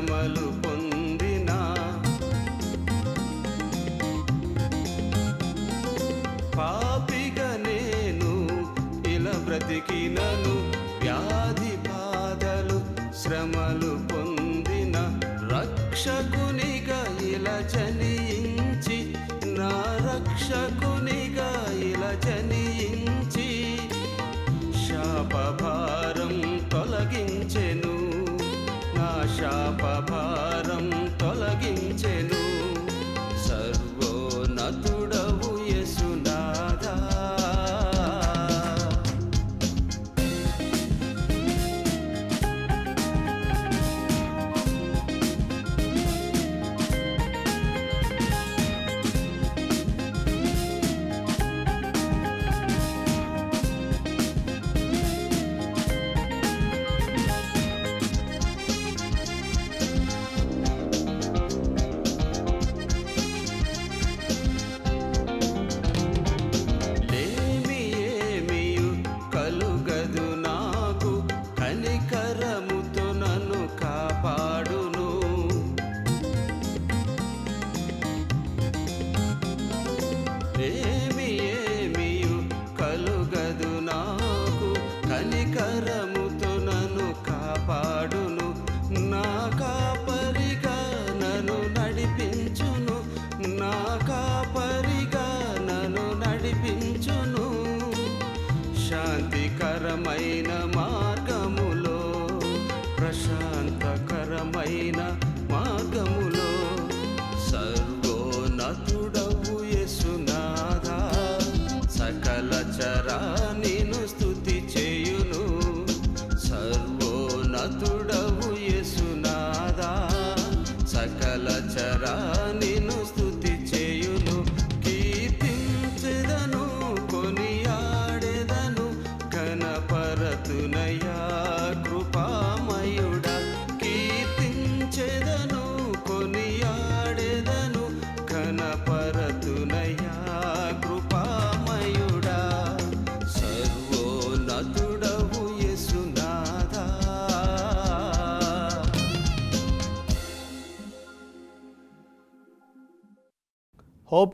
కమలు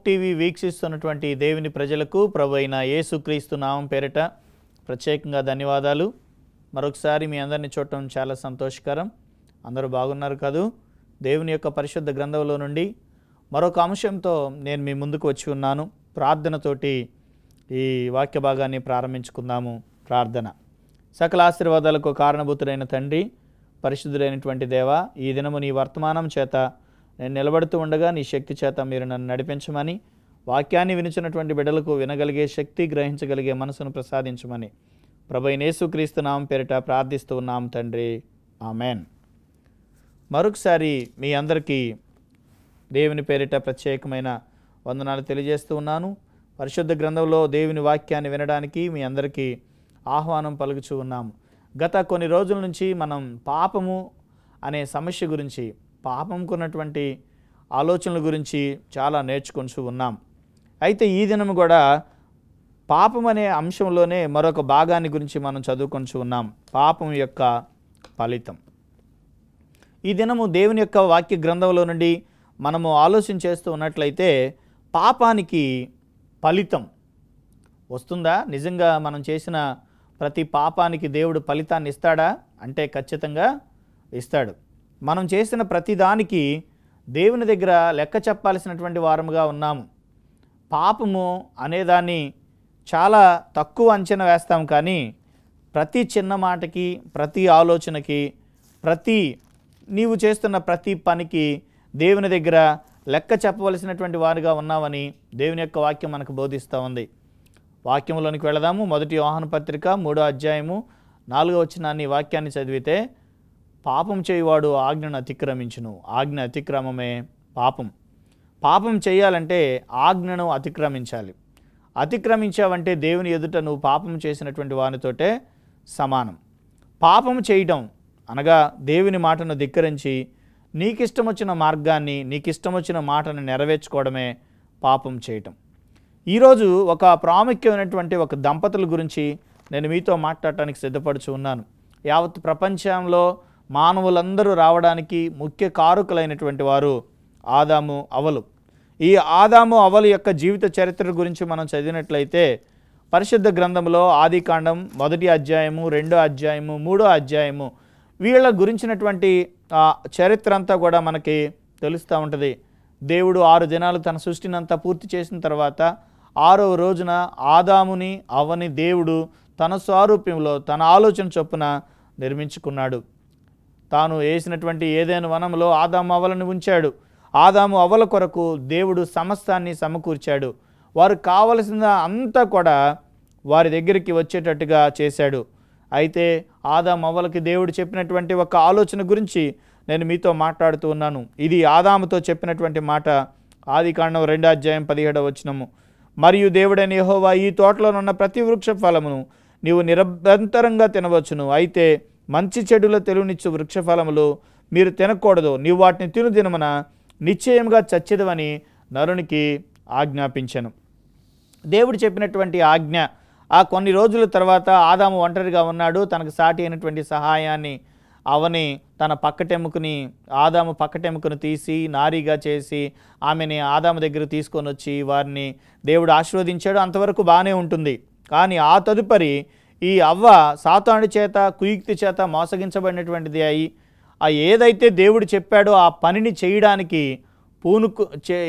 TV వీక్షిస్తున్నటువంటి దేవుని ప్రజలకు ప్రభు అయిన యేసుక్రీస్తు నామం పేరిట ప్రత్యేకంగా ధన్యవాదాలు మరొకసారి మీ అందరిని చూడటం చాలా సంతోషకరం అందరూ బాగున్నారు కదూ దేవుని యొక్క పరిశుద్ధ గ్రంథంలో నుండి మరొక అంశంతో నేను మీ ముందుకు వచ్చి ఉన్నాను ప్రార్థనతోటి ఈ వాక్య భాగాన్ని ప్రారంభించుకుందాము ప్రార్థన సకల ఆశీర్వాదాలకు కారణభూతుడైన తండ్రి పరిశుద్ధులైనటువంటి దేవ ఈ దినము నీ వర్తమానం చేత నేను నిలబడుతూ ఉండగా నీ శక్తి చేత మీరు నన్ను నడిపించమని వాక్యాన్ని వినిచినటువంటి బిడ్డలకు వినగలిగే శక్తి గ్రహించగలిగే మనసును ప్రసాదించమని ప్రభు నేసుక్రీస్తు నామం పేరిట ప్రార్థిస్తూ ఉన్నాం తండ్రి ఆమెన్ మరొకసారి మీ అందరికీ దేవుని పేరిట ప్రత్యేకమైన వందనాలు తెలియజేస్తూ ఉన్నాను పరిశుద్ధ గ్రంథంలో దేవుని వాక్యాన్ని వినడానికి మీ అందరికీ ఆహ్వానం పలుకుచూ ఉన్నాము గత కొన్ని రోజుల నుంచి మనం పాపము అనే సమస్య గురించి పాపంకు ఉన్నటువంటి ఆలోచనల గురించి చాలా నేర్చుకొని ఉన్నాం అయితే ఈ దినం కూడా పాపం అనే అంశంలోనే మరొక భాగాన్ని గురించి మనం చదువుకొని ఉన్నాం పాపం యొక్క ఫలితం ఈ దినము దేవుని యొక్క వాక్య గ్రంథంలో నుండి మనము ఆలోచన చేస్తూ ఉన్నట్లయితే పాపానికి ఫలితం వస్తుందా నిజంగా మనం చేసిన ప్రతి పాపానికి దేవుడు ఫలితాన్ని ఇస్తాడా అంటే ఖచ్చితంగా ఇస్తాడు మనం చేసిన ప్రతిదానికి దేవుని దగ్గర లెక్క చెప్పాల్సినటువంటి వారముగా ఉన్నాము పాపము అనేదాన్ని చాలా తక్కువ అంచనా వేస్తాం కానీ ప్రతి చిన్న మాటకి ప్రతి ఆలోచనకి ప్రతి నీవు చేస్తున్న ప్రతి పనికి దేవుని దగ్గర లెక్క చెప్పవలసినటువంటి వారిగా ఉన్నామని దేవుని యొక్క వాక్యం మనకు బోధిస్తూ ఉంది వాక్యంలోనికి వెళదాము మొదటి వాహన పత్రిక మూడో అధ్యాయము నాలుగో వచ్చిన వాక్యాన్ని చదివితే పాపం చేయువాడు ఆజ్ఞను అతిక్రమించును ఆజ్ఞ అతిక్రమమే పాపం పాపం చేయాలంటే ఆజ్ఞను అతిక్రమించాలి అతిక్రమించావంటే దేవుని ఎదుట నువ్వు పాపం చేసినటువంటి వానితోటే సమానం పాపం చేయటం అనగా దేవుని మాటను ధిక్కరించి నీకిష్టం వచ్చిన మార్గాన్ని నీకిష్టం వచ్చిన మాటను నెరవేర్చుకోవడమే పాపం చేయటం ఈరోజు ఒక ప్రాముఖ్యమైనటువంటి ఒక దంపతుల గురించి నేను మీతో మాట్లాడటానికి సిద్ధపడుచు ఉన్నాను యావత్ ప్రపంచంలో మానవులందరూ రావడానికి ముఖ్య కారుకులైనటువంటి వారు ఆదాము అవలు ఈ ఆదాము అవలు యొక్క జీవిత చరిత్ర గురించి మనం చదివినట్లయితే పరిశుద్ధ గ్రంథంలో ఆదికాండం మొదటి అధ్యాయము రెండో అధ్యాయము మూడో అధ్యాయము వీళ్ళ గురించినటువంటి చరిత్ర అంతా కూడా మనకి తెలుస్తూ ఉంటుంది దేవుడు ఆరు దినాలు తన సృష్టినంతా పూర్తి చేసిన తర్వాత ఆరవ రోజున ఆదాముని అవని దేవుడు తన స్వారూప్యంలో తన ఆలోచన చొప్పున నిర్మించుకున్నాడు తాను వేసినటువంటి ఏదైనా వనంలో ఆదాము అవలను ఉంచాడు ఆదాము అవల కొరకు దేవుడు సమస్తాన్ని సమకూర్చాడు వారు కావలసిన అంతా కూడా వారి దగ్గరికి వచ్చేటట్టుగా చేశాడు అయితే ఆదాం అవలకి దేవుడు చెప్పినటువంటి ఒక ఆలోచన గురించి నేను మీతో మాట్లాడుతూ ఉన్నాను ఇది ఆదాముతో చెప్పినటువంటి మాట ఆది కాండం రెండో అధ్యాయం పదిహేడవ వచ్చినము మరియు దేవుడైన యహోవా ఈ తోటలోనున్న ప్రతి వృక్ష ఫలమును నీవు నిరంతరంగా తినవచ్చును అయితే మంచి చెడుల తెలునిచ్చు వృక్షఫలములు మీరు తినకూడదు నీవు వాటిని తిను దినమన నిశ్చయంగా చచ్చేదవని నరునికి ఆజ్ఞాపించను దేవుడు చెప్పినటువంటి ఆజ్ఞ ఆ కొన్ని రోజుల తర్వాత ఆదాము ఒంటరిగా ఉన్నాడు తనకు సాటి అయినటువంటి సహాయాన్ని అవని తన పక్కటెముకుని ఆదాము పక్కటెముకను తీసి నారీగా చేసి ఆమెని ఆదాము దగ్గర తీసుకొని వచ్చి వారిని దేవుడు ఆశీర్వదించాడు అంతవరకు బాగానే ఉంటుంది కానీ ఆ తదుపరి ఈ అవ్వ సాతాను చేత కుయుక్తి చేత మోసగించబడినటువంటిది అయి ఆ ఏదైతే దేవుడు చెప్పాడో ఆ పనిని చేయడానికి పూనుకు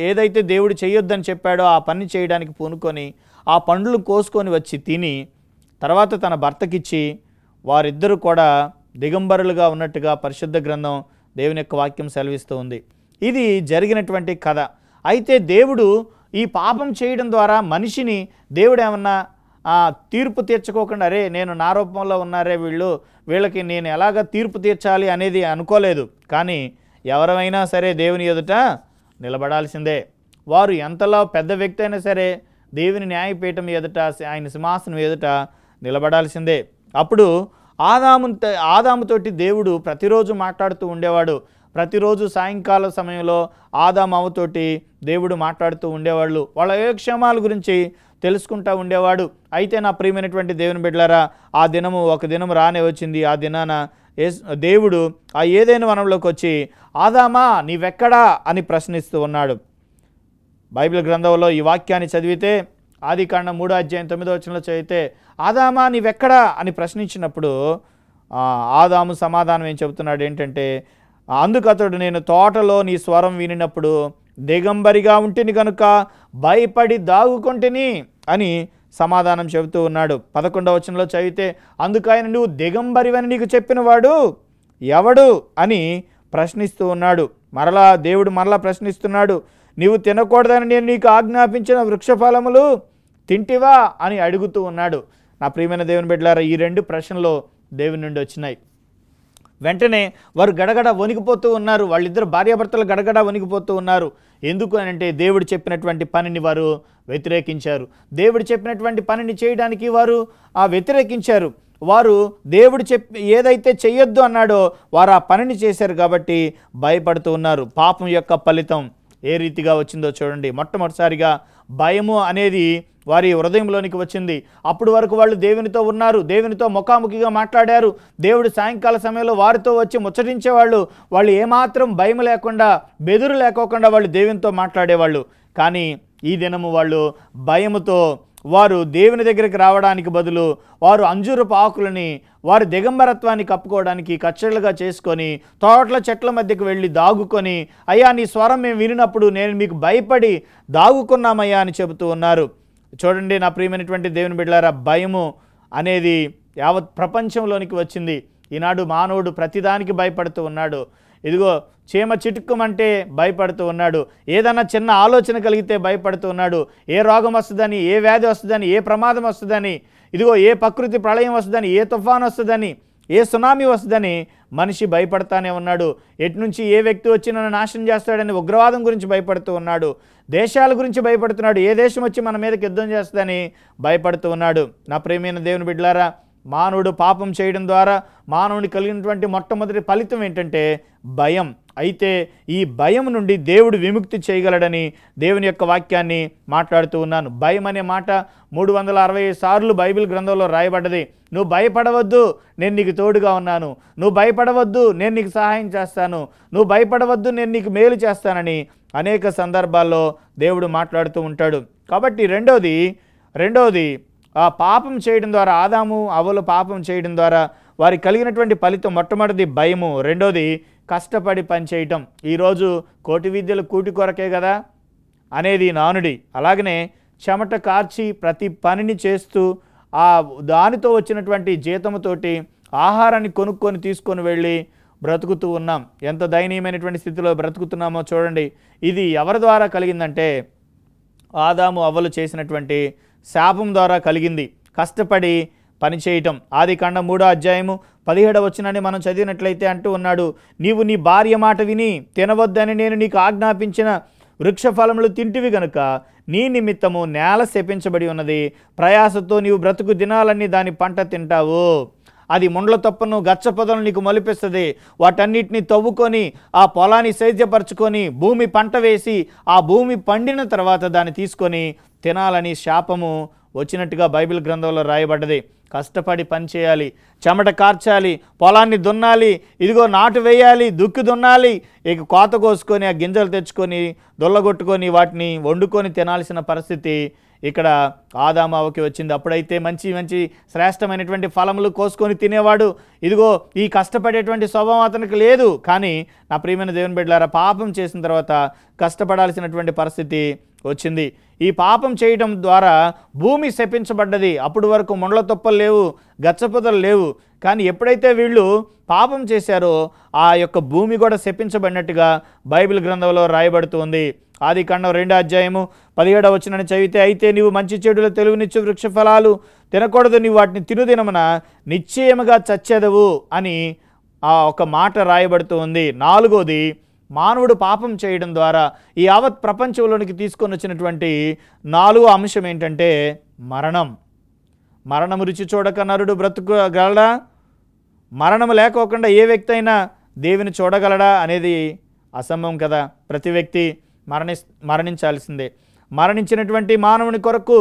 ఏదైతే దేవుడు చేయొద్దని చెప్పాడో ఆ పని చేయడానికి పూనుకొని ఆ పండ్లు కోసుకొని వచ్చి తిని తర్వాత తన భర్తకిచ్చి వారిద్దరూ కూడా దిగంబరులుగా ఉన్నట్టుగా పరిశుద్ధ గ్రంథం దేవుని యొక్క వాక్యం సెలవిస్తూ ఉంది ఇది జరిగినటువంటి కథ అయితే దేవుడు ఈ పాపం చేయడం ద్వారా మనిషిని దేవుడు ఏమన్నా తీర్పు తీర్చుకోకుండా అరే నేను నా రూపంలో ఉన్నారే వీళ్ళు వీళ్ళకి నేను ఎలాగ తీర్పు తీర్చాలి అనేది అనుకోలేదు కానీ ఎవరైనా సరే దేవుని ఎదుట నిలబడాల్సిందే వారు ఎంతలో పెద్ద వ్యక్తి అయినా సరే దేవుని న్యాయపీఠం ఎదుట ఆయన సింహాసనం ఎదుట నిలబడాల్సిందే అప్పుడు ఆదాము ఆదాముతోటి దేవుడు ప్రతిరోజు మాట్లాడుతూ ఉండేవాడు ప్రతిరోజు సాయంకాల సమయంలో ఆదామవతోటి దేవుడు మాట్లాడుతూ ఉండేవాళ్ళు వాళ్ళ యోగక్షేమాల గురించి తెలుసుకుంటూ ఉండేవాడు అయితే నా ప్రియమైనటువంటి దేవుని బిడ్డలారా ఆ దినము ఒక దినం రానే వచ్చింది ఆ దినాన దేవుడు ఆ ఏదైనా వనంలోకి వచ్చి ఆదామా నీవెక్కడా అని ప్రశ్నిస్తూ ఉన్నాడు బైబిల్ గ్రంథంలో ఈ వాక్యాన్ని చదివితే ఆది కాండ మూడో అధ్యాయం తొమ్మిదో వచనంలో చదివితే ఆదామా నీవెక్కడా అని ప్రశ్నించినప్పుడు ఆదాము సమాధానం ఏం చెబుతున్నాడు ఏంటంటే అందుకు నేను తోటలో నీ స్వరం వినినప్పుడు దిగంబరిగా ఉంటిని కనుక భయపడి దాగుకొంటిని అని సమాధానం చెబుతూ ఉన్నాడు పదకొండవ వచనంలో చదివితే అందుకు ఆయన నువ్వు దిగంబరివని నీకు చెప్పినవాడు ఎవడు అని ప్రశ్నిస్తూ ఉన్నాడు మరలా దేవుడు మరలా ప్రశ్నిస్తున్నాడు నీవు తినకూడదని నేను నీకు ఆజ్ఞాపించిన వృక్షఫలములు తింటివా అని అడుగుతూ ఉన్నాడు నా ప్రియమైన దేవుని బిడ్డలారా ఈ రెండు ప్రశ్నలు దేవుని నుండి వచ్చినాయి వెంటనే వారు గడగడ వణికిపోతూ ఉన్నారు వాళ్ళిద్దరు భార్యాభర్తలు గడగడ వణికిపోతూ ఉన్నారు ఎందుకు అని అంటే దేవుడు చెప్పినటువంటి పనిని వారు వ్యతిరేకించారు దేవుడు చెప్పినటువంటి పనిని చేయడానికి వారు ఆ వ్యతిరేకించారు వారు దేవుడు చెప్పి ఏదైతే చెయ్యొద్దు అన్నాడో వారు ఆ పనిని చేశారు కాబట్టి భయపడుతూ ఉన్నారు పాపం యొక్క ఫలితం ఏ రీతిగా వచ్చిందో చూడండి మొట్టమొదటిసారిగా భయము అనేది వారి హృదయంలోనికి వచ్చింది అప్పుడు వరకు వాళ్ళు దేవునితో ఉన్నారు దేవునితో ముఖాముఖిగా మాట్లాడారు దేవుడు సాయంకాల సమయంలో వారితో వచ్చి ముచ్చటించేవాళ్ళు వాళ్ళు ఏమాత్రం భయం లేకుండా బెదురు లేకోకుండా వాళ్ళు దేవునితో మాట్లాడేవాళ్ళు కానీ ఈ దినము వాళ్ళు భయముతో వారు దేవుని దగ్గరికి రావడానికి బదులు వారు అంజూరపు ఆకులని వారు దిగంబరత్వాన్ని కప్పుకోవడానికి కచ్చడలుగా చేసుకొని తోటల చెట్ల మధ్యకు వెళ్ళి దాగుకొని అయ్యా నీ స్వరం మేము వినినప్పుడు నేను మీకు భయపడి దాగుకున్నామయ్యా అని చెబుతూ ఉన్నారు చూడండి నా ప్రియమైనటువంటి దేవుని బిడ్డలారా భయము అనేది యావత్ ప్రపంచంలోనికి వచ్చింది ఈనాడు మానవుడు ప్రతిదానికి భయపడుతూ ఉన్నాడు ఇదిగో చీమ చిటుక్కుమంటే భయపడుతూ ఉన్నాడు ఏదన్నా చిన్న ఆలోచన కలిగితే భయపడుతూ ఉన్నాడు ఏ రోగం వస్తుందని ఏ వ్యాధి వస్తుందని ఏ ప్రమాదం వస్తుందని ఇదిగో ఏ ప్రకృతి ప్రళయం వస్తుందని ఏ తుఫాన్ వస్తుందని ఏ సునామీ వస్తుందని మనిషి భయపడతానే ఉన్నాడు ఎటు నుంచి ఏ వ్యక్తి వచ్చి నన్ను నాశనం చేస్తాడని ఉగ్రవాదం గురించి భయపడుతూ ఉన్నాడు దేశాల గురించి భయపడుతున్నాడు ఏ దేశం వచ్చి మన మీదకి యుద్ధం చేస్తుందని భయపడుతూ ఉన్నాడు నా ప్రేమైన దేవుని బిడ్లారా మానవుడు పాపం చేయడం ద్వారా మానవుని కలిగినటువంటి మొట్టమొదటి ఫలితం ఏంటంటే భయం అయితే ఈ భయం నుండి దేవుడు విముక్తి చేయగలడని దేవుని యొక్క వాక్యాన్ని మాట్లాడుతూ ఉన్నాను భయం అనే మాట మూడు వందల అరవై సార్లు బైబిల్ గ్రంథంలో రాయబడ్డది నువ్వు భయపడవద్దు నేను నీకు తోడుగా ఉన్నాను నువ్వు భయపడవద్దు నేను నీకు సహాయం చేస్తాను నువ్వు భయపడవద్దు నేను నీకు మేలు చేస్తానని అనేక సందర్భాల్లో దేవుడు మాట్లాడుతూ ఉంటాడు కాబట్టి రెండోది రెండోది ఆ పాపం చేయడం ద్వారా ఆదాము అవలు పాపం చేయడం ద్వారా వారికి కలిగినటువంటి ఫలితం మొట్టమొదటిది భయము రెండోది కష్టపడి పనిచేయటం ఈరోజు కోటి విద్యలు కూటి కొరకే కదా అనేది నానుడి అలాగనే చెమట కార్చి ప్రతి పనిని చేస్తూ ఆ దానితో వచ్చినటువంటి జీతంతోటి ఆహారాన్ని కొనుక్కొని తీసుకొని వెళ్ళి బ్రతుకుతూ ఉన్నాం ఎంత దయనీయమైనటువంటి స్థితిలో బ్రతుకుతున్నామో చూడండి ఇది ఎవరి ద్వారా కలిగిందంటే ఆదాము అవ్వలు చేసినటువంటి శాపం ద్వారా కలిగింది కష్టపడి పనిచేయటం ఆది కాండ మూడో అధ్యాయము పదిహేడవ వచ్చినని మనం చదివినట్లయితే అంటూ ఉన్నాడు నీవు నీ భార్య మాట విని తినవద్దని నేను నీకు ఆజ్ఞాపించిన వృక్షఫలములు తింటివి గనుక నీ నిమిత్తము నేల శపించబడి ఉన్నది ప్రయాసతో నీవు బ్రతుకు దినాలన్నీ దాని పంట తింటావు అది ముండ్ల తప్పను గచ్చ పొదలు నీకు మలిపిస్తుంది వాటన్నిటిని తవ్వుకొని ఆ పొలాన్ని సేద్యపరచుకొని భూమి పంట వేసి ఆ భూమి పండిన తర్వాత దాన్ని తీసుకొని తినాలని శాపము వచ్చినట్టుగా బైబిల్ గ్రంథంలో రాయబడ్డది కష్టపడి పనిచేయాలి చెమట కార్చాలి పొలాన్ని దున్నాలి ఇదిగో నాటు వేయాలి దుక్కి దున్నాలి ఇక కోత కోసుకొని ఆ గింజలు తెచ్చుకొని దొల్లగొట్టుకొని వాటిని వండుకొని తినాల్సిన పరిస్థితి ఇక్కడ ఆదామావకి వచ్చింది అప్పుడైతే మంచి మంచి శ్రేష్టమైనటువంటి ఫలములు కోసుకొని తినేవాడు ఇదిగో ఈ కష్టపడేటువంటి స్వభావం అతనికి లేదు కానీ నా ప్రియమైన దేవుని బిడ్డలారా పాపం చేసిన తర్వాత కష్టపడాల్సినటువంటి పరిస్థితి వచ్చింది ఈ పాపం చేయటం ద్వారా భూమి శపించబడ్డది అప్పుడు వరకు మొండల తొప్పలు లేవు గచ్చపొదలు లేవు కానీ ఎప్పుడైతే వీళ్ళు పాపం చేశారో ఆ యొక్క భూమి కూడా శపించబడినట్టుగా బైబిల్ గ్రంథంలో రాయబడుతుంది ఆది కాండం రెండో అధ్యాయము పదిహేడవ వచ్చినని చదివితే అయితే నీవు మంచి చెడుల తెలుగునిచ్చు వృక్షఫలాలు తినకూడదు నీవు వాటిని తినుదినమున నిశ్చయముగా చచ్చేదవు అని ఆ ఒక మాట రాయబడుతూ ఉంది నాలుగోది మానవుడు పాపం చేయడం ద్వారా ఈ యావత్ ప్రపంచంలోనికి తీసుకొని వచ్చినటువంటి నాలుగో అంశం ఏంటంటే మరణం మరణము రుచి చూడక నరుడు గలడా మరణం లేకోకుండా ఏ వ్యక్తి అయినా దేవుని చూడగలడా అనేది అసంభవం కదా ప్రతి వ్యక్తి మరణి మరణించాల్సిందే మరణించినటువంటి మానవుని కొరకు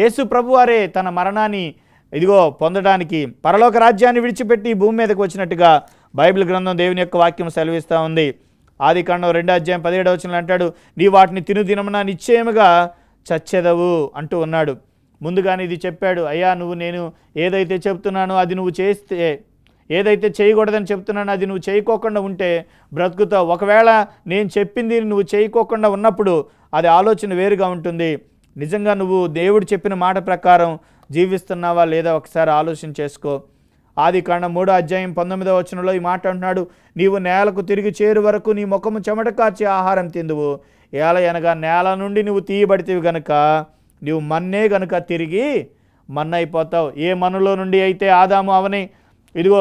యేసు ప్రభువారే తన మరణాన్ని ఇదిగో పొందడానికి పరలోక రాజ్యాన్ని విడిచిపెట్టి భూమి మీదకు వచ్చినట్టుగా బైబిల్ గ్రంథం దేవుని యొక్క వాక్యం సెలవిస్తూ ఉంది ఆది కాండం రెండో అధ్యాయం పదిహేడు వచ్చిన అంటాడు నీ వాటిని తినుదినమున నిశ్చయముగా చచ్చెదవు అంటూ ఉన్నాడు ముందుగానే ఇది చెప్పాడు అయ్యా నువ్వు నేను ఏదైతే చెప్తున్నానో అది నువ్వు చేస్తే ఏదైతే చేయకూడదని చెప్తున్నానో అది నువ్వు చేయకోకుండా ఉంటే బ్రతుకుతావు ఒకవేళ నేను చెప్పింది నువ్వు చేయకోకుండా ఉన్నప్పుడు అది ఆలోచన వేరుగా ఉంటుంది నిజంగా నువ్వు దేవుడు చెప్పిన మాట ప్రకారం జీవిస్తున్నావా లేదా ఒకసారి ఆలోచన చేసుకో ఆది కాండ మూడో అధ్యాయం పంతొమ్మిదో వచనంలో ఈ మాట అంటున్నాడు నీవు నేలకు తిరిగి చేరు వరకు నీ ముఖము చెమట కార్చి ఆహారం తిందువు ఏల అనగా నేల నుండి నువ్వు తీయబడితేవి గనుక నువ్వు మన్నే గనుక తిరిగి మన్నైపోతావు ఏ మన్నులో నుండి అయితే ఆదాము అవని ఇదిగో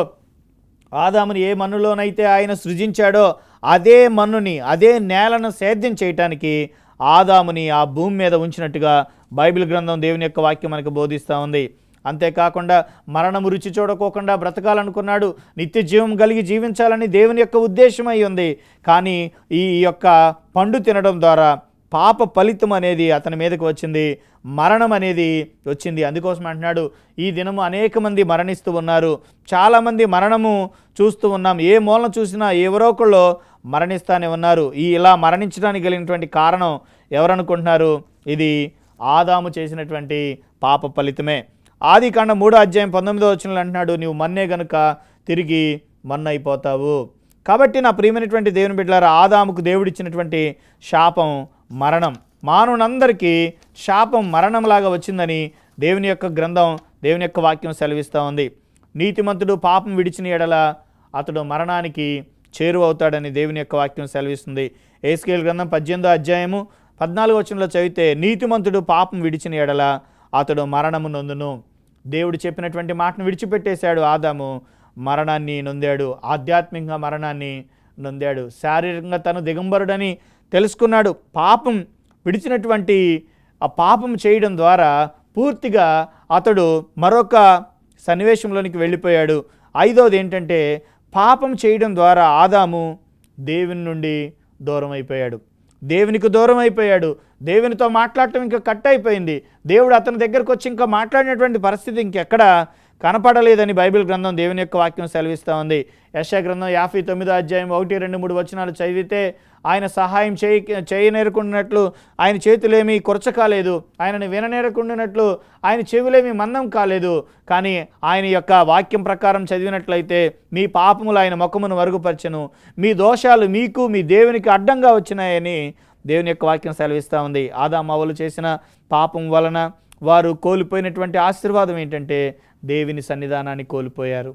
ఆదాముని ఏ మన్నులోనైతే ఆయన సృజించాడో అదే మన్నుని అదే నేలను సేద్యం చేయటానికి ఆదాముని ఆ భూమి మీద ఉంచినట్టుగా బైబిల్ గ్రంథం దేవుని యొక్క వాక్యం మనకు బోధిస్తూ ఉంది అంతేకాకుండా మరణము రుచి చూడకోకుండా బ్రతకాలనుకున్నాడు నిత్య జీవం కలిగి జీవించాలని దేవుని యొక్క ఉద్దేశమై ఉంది కానీ ఈ యొక్క పండు తినడం ద్వారా పాప ఫలితం అనేది అతని మీదకి వచ్చింది మరణం అనేది వచ్చింది అందుకోసం అంటున్నాడు ఈ దినము అనేక మంది మరణిస్తూ ఉన్నారు చాలామంది మరణము చూస్తూ ఉన్నాం ఏ మూలన చూసినా ఎవరో ఒకళ్ళు మరణిస్తానే ఉన్నారు ఈ ఇలా మరణించడానికి కలిగినటువంటి కారణం ఎవరనుకుంటున్నారు ఇది ఆదాము చేసినటువంటి పాప ఫలితమే ఆది కాండ మూడో అధ్యాయం పంతొమ్మిదో వచ్చిన అంటున్నాడు నువ్వు మన్నే గనుక తిరిగి మన్నైపోతావు కాబట్టి నా ప్రియమైనటువంటి దేవుని బిడ్డలారా ఆదాముకు దేవుడిచ్చినటువంటి శాపం మరణం మానవునందరికీ శాపం మరణంలాగా వచ్చిందని దేవుని యొక్క గ్రంథం దేవుని యొక్క వాక్యం సెలవిస్తూ ఉంది నీతిమంతుడు పాపం విడిచిన ఎడల అతడు మరణానికి చేరువవుతాడని దేవుని యొక్క వాక్యం సెలవిస్తుంది ఏస్కేల్ గ్రంథం పద్దెనిమిదో అధ్యాయము పద్నాలుగు వచనంలో చదివితే నీతిమంతుడు పాపం విడిచిన ఎడల అతడు మరణము నొందును దేవుడు చెప్పినటువంటి మాటను విడిచిపెట్టేశాడు ఆదాము మరణాన్ని నొందాడు ఆధ్యాత్మికంగా మరణాన్ని నొందాడు శారీరకంగా తను దిగంబరుడని తెలుసుకున్నాడు పాపం విడిచినటువంటి ఆ పాపం చేయడం ద్వారా పూర్తిగా అతడు మరొక సన్నివేశంలోనికి వెళ్ళిపోయాడు ఐదవది ఏంటంటే పాపం చేయడం ద్వారా ఆదాము దేవుని నుండి దూరం అయిపోయాడు దేవునికి దూరం అయిపోయాడు దేవునితో మాట్లాడటం ఇంకా కట్ అయిపోయింది దేవుడు అతని దగ్గరకు వచ్చి ఇంకా మాట్లాడినటువంటి పరిస్థితి ఇంకెక్కడ కనపడలేదని బైబిల్ గ్రంథం దేవుని యొక్క వాక్యం సెలవిస్తూ ఉంది యశా గ్రంథం యాభై తొమ్మిదో అధ్యాయం ఒకటి రెండు మూడు వచనాలు చదివితే ఆయన సహాయం చేయ చేయనేరకుండినట్లు ఆయన చేతులేమీ కాలేదు ఆయనని విననేరకుండినట్లు ఆయన చెవులేమి మందం కాలేదు కానీ ఆయన యొక్క వాక్యం ప్రకారం చదివినట్లయితే మీ పాపములు ఆయన ముఖమును మరుగుపరచను మీ దోషాలు మీకు మీ దేవునికి అడ్డంగా వచ్చినాయని దేవుని యొక్క వాక్యం సెలవిస్తూ ఉంది ఆదామావులు చేసిన పాపం వలన వారు కోల్పోయినటువంటి ఆశీర్వాదం ఏంటంటే దేవుని సన్నిధానాన్ని కోల్పోయారు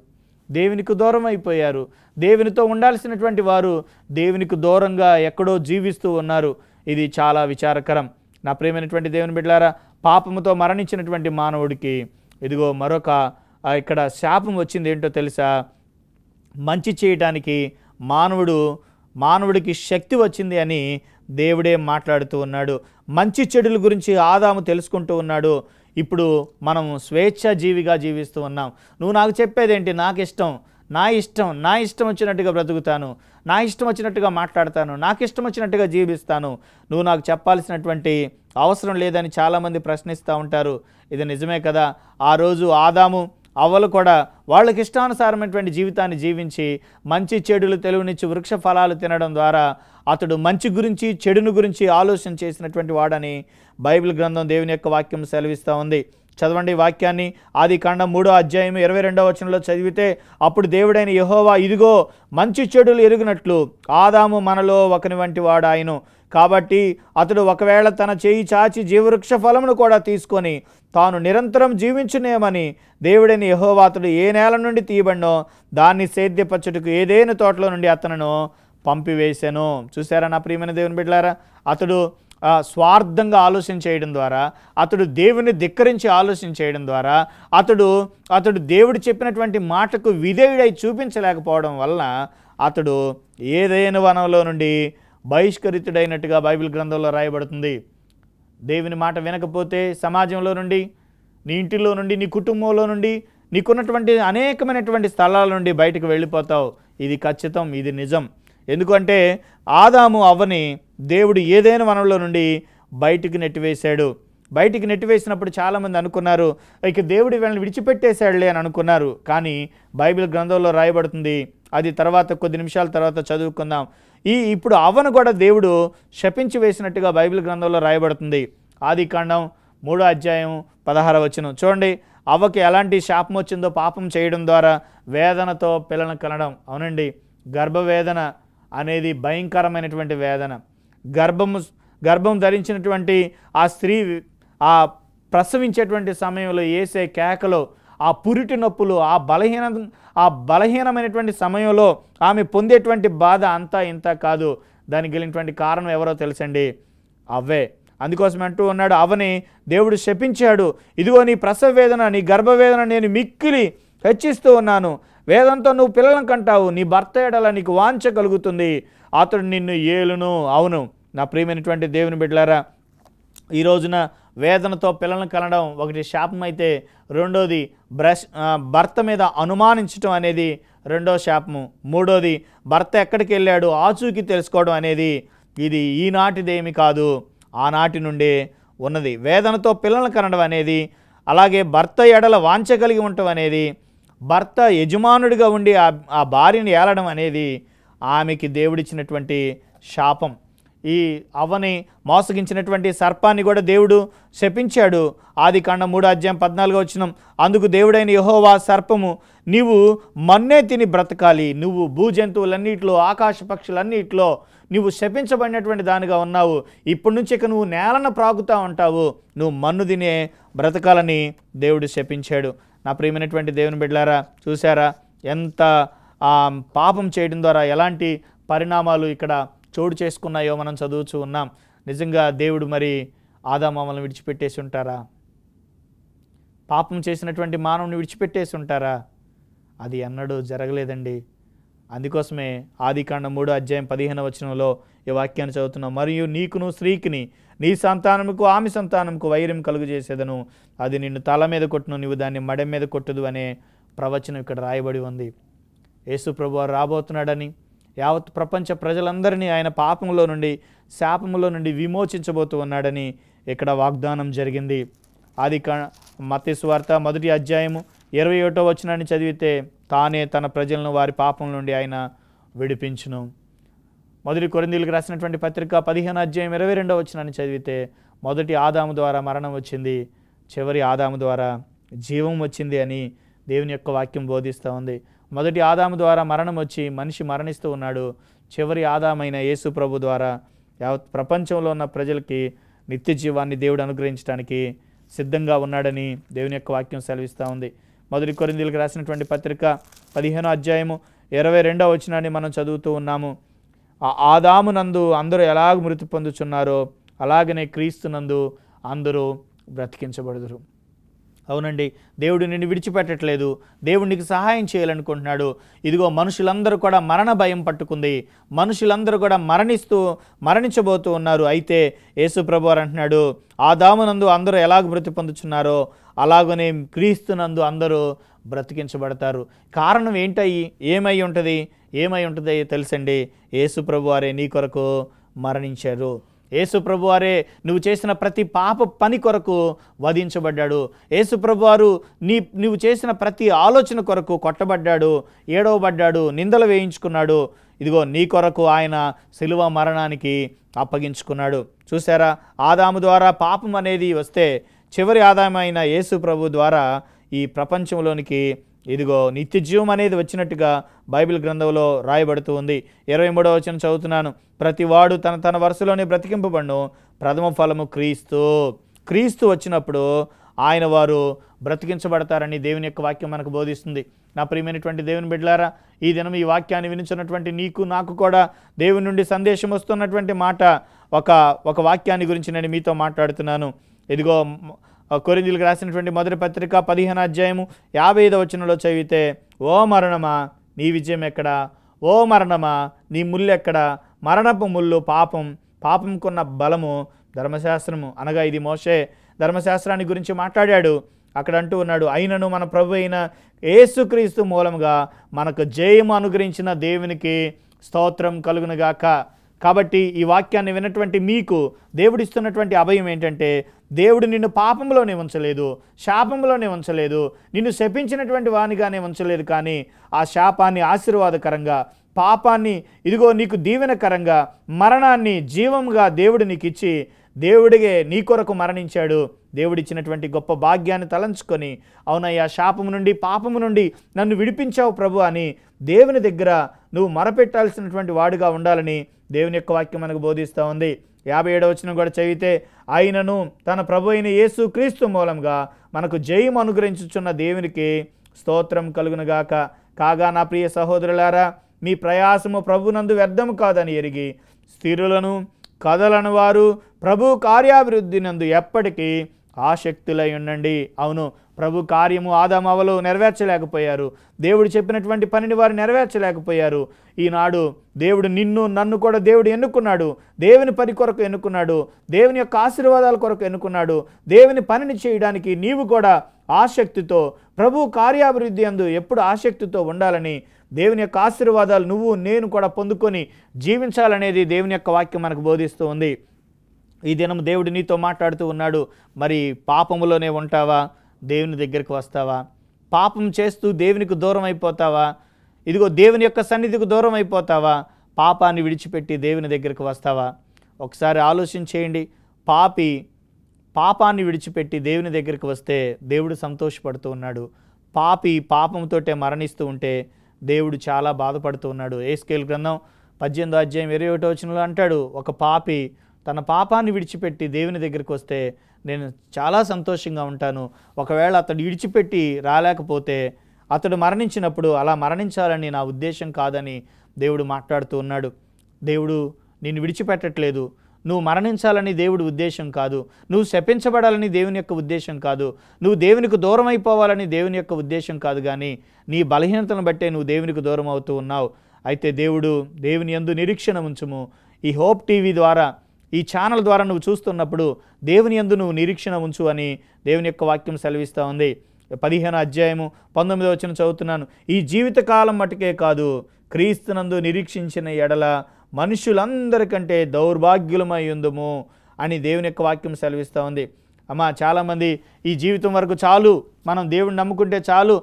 దేవునికి దూరం అయిపోయారు దేవునితో ఉండాల్సినటువంటి వారు దేవునికి దూరంగా ఎక్కడో జీవిస్తూ ఉన్నారు ఇది చాలా విచారకరం నా ప్రేమైనటువంటి దేవుని బిడ్డారా పాపముతో మరణించినటువంటి మానవుడికి ఇదిగో మరొక ఇక్కడ శాపం వచ్చింది ఏంటో తెలుసా మంచి చేయటానికి మానవుడు మానవుడికి శక్తి వచ్చింది అని దేవుడే మాట్లాడుతూ ఉన్నాడు మంచి చెడుల గురించి ఆదాము తెలుసుకుంటూ ఉన్నాడు ఇప్పుడు మనం స్వేచ్ఛ జీవిగా జీవిస్తూ ఉన్నాం నువ్వు నాకు చెప్పేదేంటి నాకు ఇష్టం నా ఇష్టం నా ఇష్టం వచ్చినట్టుగా బ్రతుకుతాను నా ఇష్టం వచ్చినట్టుగా మాట్లాడతాను నాకు ఇష్టం వచ్చినట్టుగా జీవిస్తాను నువ్వు నాకు చెప్పాల్సినటువంటి అవసరం లేదని చాలామంది ప్రశ్నిస్తూ ఉంటారు ఇది నిజమే కదా ఆ రోజు ఆదాము అవ్వలు కూడా వాళ్ళకి ఇష్టానుసారమైనటువంటి జీవితాన్ని జీవించి మంచి చెడులు తెలివినిచ్చి వృక్ష ఫలాలు తినడం ద్వారా అతడు మంచి గురించి చెడును గురించి ఆలోచన చేసినటువంటి వాడని బైబిల్ గ్రంథం దేవుని యొక్క వాక్యం సెలవిస్తూ ఉంది చదవండి వాక్యాన్ని ఆది కాండం మూడో అధ్యాయం ఇరవై రెండవ వచనంలో చదివితే అప్పుడు దేవుడైన యహోవా ఇదిగో మంచి చెడులు ఎరుగునట్లు ఆదాము మనలో ఒకని వంటి వాడాయను కాబట్టి అతడు ఒకవేళ తన చేయి చాచి జీవవృక్ష ఫలమును కూడా తీసుకొని తాను నిరంతరం జీవించునేమని దేవుడిని యహోవాతుడు ఏ నేల నుండి తీయబడినో దాన్ని సేద్యపచ్చటకు ఏదైనా తోటలో నుండి అతను పంపివేశాను చూసారా నా ప్రియమైన దేవుని బిడ్డలారా అతడు స్వార్థంగా ఆలోచన చేయడం ద్వారా అతడు దేవుని ధిక్కరించి ఆలోచన చేయడం ద్వారా అతడు అతడు దేవుడు చెప్పినటువంటి మాటకు విధేయుడై చూపించలేకపోవడం వల్ల అతడు ఏదైనా వనంలో నుండి బహిష్కరితుడైనట్టుగా బైబిల్ గ్రంథంలో రాయబడుతుంది దేవుని మాట వినకపోతే సమాజంలో నుండి నీ ఇంటిలో నుండి నీ కుటుంబంలో నుండి నీకున్నటువంటి అనేకమైనటువంటి స్థలాల నుండి బయటకు వెళ్ళిపోతావు ఇది ఖచ్చితం ఇది నిజం ఎందుకంటే ఆదాము అవ్వని దేవుడు ఏదైనా వనంలో నుండి బయటికి నెట్టివేశాడు బయటికి నెట్టివేసినప్పుడు చాలామంది అనుకున్నారు ఇక దేవుడు వీళ్ళని విడిచిపెట్టేశాడులే అని అనుకున్నారు కానీ బైబిల్ గ్రంథంలో రాయబడుతుంది అది తర్వాత కొద్ది నిమిషాల తర్వాత చదువుకుందాం ఈ ఇప్పుడు అవ్వను కూడా దేవుడు శపించి వేసినట్టుగా బైబిల్ గ్రంథంలో రాయబడుతుంది ఆది కాండం మూడో అధ్యాయం పదహార వచ్చిన చూడండి అవ్వకి ఎలాంటి శాపం వచ్చిందో పాపం చేయడం ద్వారా వేదనతో పిల్లలను కనడం అవునండి గర్భవేదన అనేది భయంకరమైనటువంటి వేదన గర్భము గర్భం ధరించినటువంటి ఆ స్త్రీ ఆ ప్రసవించేటువంటి సమయంలో వేసే కేకలో ఆ పురిటి నొప్పులు ఆ బలహీన ఆ బలహీనమైనటువంటి సమయంలో ఆమె పొందేటువంటి బాధ అంతా ఇంత కాదు దానికి వెళ్ళినటువంటి కారణం ఎవరో తెలుసండి అవే అందుకోసం అంటూ ఉన్నాడు అవని దేవుడు శపించాడు ఇదిగో నీ ప్రసవ వేదన నీ గర్భవేదన నేను మిక్కిలి హెచ్చిస్తూ ఉన్నాను వేదంతో నువ్వు పిల్లలను కంటావు నీ భర్త ఏడల నీకు వాంచ కలుగుతుంది అతడు నిన్ను ఏలును అవును నా ప్రియమైనటువంటి దేవుని బిడ్డలారా ఈ రోజున వేదనతో పిల్లలను కనడం ఒకటి శాపం అయితే రెండోది బ్రష్ భర్త మీద అనుమానించడం అనేది రెండో శాపము మూడోది భర్త ఎక్కడికి వెళ్ళాడు ఆచూకి తెలుసుకోవడం అనేది ఇది ఈనాటిదేమి కాదు ఆనాటి నుండి ఉన్నది వేదనతో పిల్లలను కనడం అనేది అలాగే భర్త ఎడల వాంచ కలిగి ఉండటం అనేది భర్త యజమానుడిగా ఉండి ఆ భార్యను ఏలడం అనేది ఆమెకి దేవుడిచ్చినటువంటి శాపం ఈ అవ్వని మోసగించినటువంటి సర్పాన్ని కూడా దేవుడు శపించాడు ఆది కాండం మూడు అధ్యాయం పద్నాలుగు వచ్చిన అందుకు దేవుడైన యహోవా సర్పము నీవు మన్నే తిని బ్రతకాలి నువ్వు భూజంతువులన్నిటిలో ఆకాశ పక్షులన్నిటిలో నువ్వు శపించబడినటువంటి దానిగా ఉన్నావు ఇప్పటి నుంచి ఇక నువ్వు నేలను ప్రాగుతూ ఉంటావు నువ్వు మన్ను తినే బ్రతకాలని దేవుడు శపించాడు నా ప్రియమైనటువంటి దేవుని బిడ్డారా చూసారా ఎంత పాపం చేయడం ద్వారా ఎలాంటి పరిణామాలు ఇక్కడ చోటు చేసుకున్నాయో మనం చదువుచూ ఉన్నాం నిజంగా దేవుడు మరి ఆదా మమ్మల్ని విడిచిపెట్టేసి ఉంటారా పాపం చేసినటువంటి మానవుని విడిచిపెట్టేసి ఉంటారా అది ఎన్నడూ జరగలేదండి అందుకోసమే ఆదికాండ మూడో అధ్యాయం పదిహేను వచనంలో ఈ వాక్యాన్ని చదువుతున్నాం మరియు నీకును స్త్రీకిని నీ సంతానముకు ఆమె సంతానముకు వైరం కలుగు చేసేదను అది నిన్ను తల మీద కొట్టును నువ్వు దాన్ని మడ మీద కొట్టదు అనే ప్రవచనం ఇక్కడ రాయబడి ఉంది యేసు ప్రభు రాబోతున్నాడని యావత్ ప్రపంచ ప్రజలందరినీ ఆయన పాపంలో నుండి శాపంలో నుండి విమోచించబోతూ ఉన్నాడని ఇక్కడ వాగ్దానం జరిగింది అది క మతేశ్వార్త మొదటి అధ్యాయము ఇరవై ఒకటో వచ్చినాన్ని చదివితే తానే తన ప్రజలను వారి పాపం నుండి ఆయన విడిపించును మొదటి కొరిందీలకు రాసినటువంటి పత్రిక పదిహేను అధ్యాయం ఇరవై రెండవ వచనాన్ని చదివితే మొదటి ఆదాము ద్వారా మరణం వచ్చింది చివరి ఆదాము ద్వారా జీవం వచ్చింది అని దేవుని యొక్క వాక్యం బోధిస్తూ ఉంది మొదటి ఆదాము ద్వారా మరణం వచ్చి మనిషి మరణిస్తూ ఉన్నాడు చివరి ఆదామైన యేసు ప్రభు ద్వారా యావత్ ప్రపంచంలో ఉన్న ప్రజలకి నిత్య జీవాన్ని దేవుడు అనుగ్రహించడానికి సిద్ధంగా ఉన్నాడని దేవుని యొక్క వాక్యం సెలవిస్తూ ఉంది మొదటి కొరిందీలకు రాసినటువంటి పత్రిక పదిహేనో అధ్యాయము ఇరవై రెండవ వచనాన్ని మనం చదువుతూ ఉన్నాము ఆ ఆదామునందు అందరూ ఎలాగ మృతి పొందుచున్నారో అలాగనే క్రీస్తునందు అందరూ బ్రతికించబడదురు అవునండి దేవుడు నిన్ను విడిచిపెట్టట్లేదు దేవుడికి సహాయం చేయాలనుకుంటున్నాడు ఇదిగో మనుషులందరూ కూడా మరణ భయం పట్టుకుంది మనుషులందరూ కూడా మరణిస్తూ మరణించబోతూ ఉన్నారు అయితే యేసు ప్రభు అంటున్నాడు ఆ దామునందు అందరూ ఎలాగ మృతి పొందుచున్నారో అలాగనే క్రీస్తునందు అందరూ బ్రతికించబడతారు కారణం ఏంటయి ఏమై ఉంటుంది ఏమై ఉంటుంది తెలుసండి యేసు ప్రభు వారే నీ కొరకు మరణించారు యేసుప్రభు వారే నువ్వు చేసిన ప్రతి పాప పని కొరకు వధించబడ్డాడు యేసుప్రభు వారు నీ నువ్వు చేసిన ప్రతి ఆలోచన కొరకు కొట్టబడ్డాడు ఏడవబడ్డాడు నిందలు వేయించుకున్నాడు ఇదిగో నీ కొరకు ఆయన శిలువ మరణానికి అప్పగించుకున్నాడు చూసారా ఆదాము ద్వారా పాపం అనేది వస్తే చివరి ఆదాయం అయిన యేసు ప్రభు ద్వారా ఈ ప్రపంచంలోనికి ఇదిగో నిత్య జీవం అనేది వచ్చినట్టుగా బైబిల్ గ్రంథంలో రాయబడుతూ ఉంది ఇరవై మూడవ వచ్చిన చదువుతున్నాను ప్రతివాడు తన తన వరుసలోనే బ్రతికింపబడును ప్రథమ ఫలము క్రీస్తు క్రీస్తు వచ్చినప్పుడు ఆయన వారు బ్రతికించబడతారని దేవుని యొక్క వాక్యం మనకు బోధిస్తుంది నా ప్రియమైనటువంటి దేవుని బిడ్డలారా ఈ దినం ఈ వాక్యాన్ని వినిచున్నటువంటి నీకు నాకు కూడా దేవుని నుండి సందేశం వస్తున్నటువంటి మాట ఒక ఒక వాక్యాన్ని గురించి నేను మీతో మాట్లాడుతున్నాను ఇదిగో కొరిందులకు రాసినటువంటి మొదటి పత్రిక పదిహేను అధ్యాయము యాభై ఐదవ వచనంలో చదివితే ఓ మరణమా నీ విజయం ఎక్కడా ఓ మరణమా నీ ముళ్ళు ఎక్కడా మరణపు ముళ్ళు పాపం పాపంకున్న బలము ధర్మశాస్త్రము అనగా ఇది మోసే ధర్మశాస్త్రాన్ని గురించి మాట్లాడాడు అక్కడ అంటూ ఉన్నాడు అయినను మన ప్రభు అయిన యేసుక్రీస్తు మూలముగా మనకు జయము అనుగ్రహించిన దేవునికి స్తోత్రం కలుగునుగాక కాబట్టి ఈ వాక్యాన్ని వినటువంటి మీకు దేవుడిస్తున్నటువంటి అభయం ఏంటంటే దేవుడు నిన్ను పాపంలోనే ఉంచలేదు శాపంలోనే ఉంచలేదు నిన్ను శపించినటువంటి వానిగానే ఉంచలేదు కానీ ఆ శాపాన్ని ఆశీర్వాదకరంగా పాపాన్ని ఇదిగో నీకు దీవెనకరంగా మరణాన్ని జీవంగా దేవుడు నీకు ఇచ్చి దేవుడిగే నీ కొరకు మరణించాడు దేవుడిచ్చినటువంటి గొప్ప భాగ్యాన్ని తలంచుకొని అవునయ్యా శాపము నుండి పాపము నుండి నన్ను విడిపించావు ప్రభు అని దేవుని దగ్గర నువ్వు మరపెట్టాల్సినటువంటి వాడుగా ఉండాలని దేవుని యొక్క వాక్యం మనకు బోధిస్తూ ఉంది యాభై వచ్చిన కూడా చదివితే ఆయనను తన ప్రభు అయిన యేసు క్రీస్తు మూలంగా మనకు జయం అనుగ్రహించుచున్న దేవునికి స్తోత్రం కలుగునుగాక కాగా నా ప్రియ సహోదరులారా మీ ప్రయాసము ప్రభునందు వ్యర్థము కాదని ఎరిగి స్థిరులను కథలను వారు ప్రభు కార్యాభివృద్ధి నందు ఎప్పటికీ ఆసక్తులై ఉండండి అవును ప్రభు కార్యము ఆదామవలు నెరవేర్చలేకపోయారు దేవుడు చెప్పినటువంటి పనిని వారు నెరవేర్చలేకపోయారు ఈనాడు దేవుడు నిన్ను నన్ను కూడా దేవుడు ఎన్నుకున్నాడు దేవుని పని కొరకు ఎన్నుకున్నాడు దేవుని యొక్క ఆశీర్వాదాల కొరకు ఎన్నుకున్నాడు దేవుని పనిని చేయడానికి నీవు కూడా ఆసక్తితో ప్రభు కార్యాభివృద్ధి అందు ఎప్పుడు ఆసక్తితో ఉండాలని దేవుని యొక్క ఆశీర్వాదాలు నువ్వు నేను కూడా పొందుకొని జీవించాలనేది దేవుని యొక్క వాక్యం మనకు బోధిస్తూ ఉంది ఈ దినం దేవుడు నీతో మాట్లాడుతూ ఉన్నాడు మరి పాపములోనే ఉంటావా దేవుని దగ్గరికి వస్తావా పాపం చేస్తూ దేవునికి దూరం అయిపోతావా ఇదిగో దేవుని యొక్క సన్నిధికి దూరం అయిపోతావా పాపాన్ని విడిచిపెట్టి దేవుని దగ్గరికి వస్తావా ఒకసారి ఆలోచించేయండి పాపి పాపాన్ని విడిచిపెట్టి దేవుని దగ్గరికి వస్తే దేవుడు సంతోషపడుతూ ఉన్నాడు పాపి పాపంతోటే మరణిస్తూ ఉంటే దేవుడు చాలా బాధపడుతూ ఉన్నాడు ఏస్కేల్ గ్రంథం పద్దెనిమిదో అధ్యాయం ఇరవై ఒకటో వచనంలో అంటాడు ఒక పాపి తన పాపాన్ని విడిచిపెట్టి దేవుని దగ్గరికి వస్తే నేను చాలా సంతోషంగా ఉంటాను ఒకవేళ అతడు ఇడిచిపెట్టి రాలేకపోతే అతడు మరణించినప్పుడు అలా మరణించాలని నా ఉద్దేశం కాదని దేవుడు మాట్లాడుతూ ఉన్నాడు దేవుడు నిన్ను విడిచిపెట్టట్లేదు నువ్వు మరణించాలని దేవుడి ఉద్దేశం కాదు నువ్వు శపించబడాలని దేవుని యొక్క ఉద్దేశం కాదు నువ్వు దేవునికి దూరం అయిపోవాలని దేవుని యొక్క ఉద్దేశం కాదు కానీ నీ బలహీనతను బట్టే నువ్వు దేవునికి దూరం అవుతూ ఉన్నావు అయితే దేవుడు దేవుని ఎందు నిరీక్షణ ఉంచము ఈ హోప్ టీవీ ద్వారా ఈ ఛానల్ ద్వారా నువ్వు చూస్తున్నప్పుడు దేవుని ఎందు నువ్వు నిరీక్షణ ఉంచు అని దేవుని యొక్క వాక్యం సెలవిస్తూ ఉంది పదిహేను అధ్యాయము పంతొమ్మిదో వచ్చిన చదువుతున్నాను ఈ జీవితకాలం మటుకే కాదు క్రీస్తునందు నిరీక్షించిన ఎడల మనుషులందరికంటే దౌర్భాగ్యులమై ఉందము అని దేవుని యొక్క వాక్యం సెలవిస్తూ ఉంది అమ్మ చాలామంది ఈ జీవితం వరకు చాలు మనం దేవుని నమ్ముకుంటే చాలు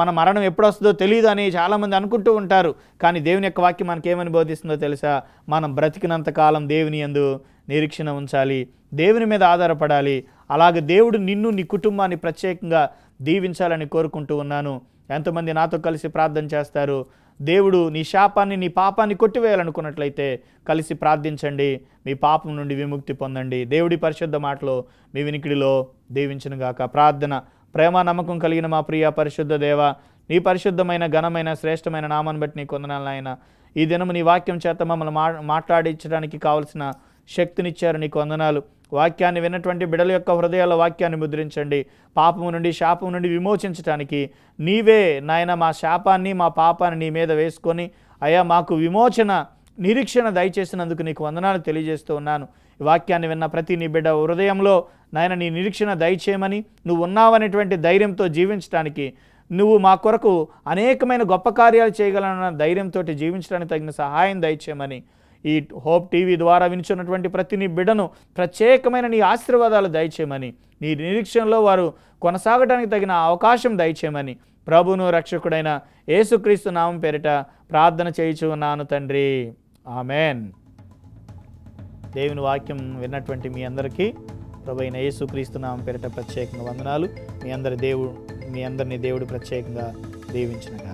మన మరణం ఎప్పుడు వస్తుందో తెలియదు అని చాలామంది అనుకుంటూ ఉంటారు కానీ దేవుని యొక్క వాక్యం మనకేమని బోధిస్తుందో తెలుసా మనం బ్రతికినంత కాలం దేవుని ఎందు నిరీక్షణ ఉంచాలి దేవుని మీద ఆధారపడాలి అలాగే దేవుడు నిన్ను నీ కుటుంబాన్ని ప్రత్యేకంగా దీవించాలని కోరుకుంటూ ఉన్నాను ఎంతమంది నాతో కలిసి ప్రార్థన చేస్తారు దేవుడు నీ శాపాన్ని నీ పాపాన్ని కొట్టివేయాలనుకున్నట్లయితే కలిసి ప్రార్థించండి మీ పాపం నుండి విముక్తి పొందండి దేవుడి పరిశుద్ధ మాటలో మీ వినికిడిలో గాక ప్రార్థన ప్రేమ నమ్మకం కలిగిన మా ప్రియ పరిశుద్ధ దేవ నీ పరిశుద్ధమైన ఘనమైన శ్రేష్టమైన నామాన్ని బట్టి నీ కొందనాలను ఆయన ఈ దినము నీ వాక్యం చేత మమ్మల్ని మా మాట్లాడించడానికి కావలసిన శక్తినిచ్చారు నీకు వందనాలు వాక్యాన్ని విన్నటువంటి బిడల యొక్క హృదయాల వాక్యాన్ని ముద్రించండి పాపము నుండి శాపము నుండి విమోచించటానికి నీవే నాయన మా శాపాన్ని మా పాపాన్ని నీ మీద వేసుకొని అయా మాకు విమోచన నిరీక్షణ దయచేసినందుకు నీకు వందనాలు తెలియజేస్తూ ఉన్నాను వాక్యాన్ని విన్న ప్రతి నీ బిడ్డ హృదయంలో నాయన నీ నిరీక్షణ దయచేయమని నువ్వు ఉన్నావనేటువంటి ధైర్యంతో జీవించడానికి నువ్వు మా కొరకు అనేకమైన గొప్ప కార్యాలు చేయగలన్న ధైర్యంతో జీవించడానికి తగిన సహాయం దయచేయమని ఈ హోప్ టీవీ ద్వారా వినిచున్నటువంటి ప్రతి నీ బిడ్డను ప్రత్యేకమైన నీ ఆశీర్వాదాలు దయచేయమని నీ నిరీక్షణలో వారు కొనసాగడానికి తగిన అవకాశం దయచేయమని ప్రభును రక్షకుడైన యేసుక్రీస్తు నామం పేరిట ప్రార్థన చేయుచు ఉన్నాను తండ్రి ఆమెన్ దేవుని వాక్యం విన్నటువంటి మీ అందరికీ ప్రభు అయిన యేసుక్రీస్తు నామం పేరిట ప్రత్యేకంగా వందనాలు మీ అందరి దేవుడు మీ అందరినీ దేవుడు ప్రత్యేకంగా దీవించిన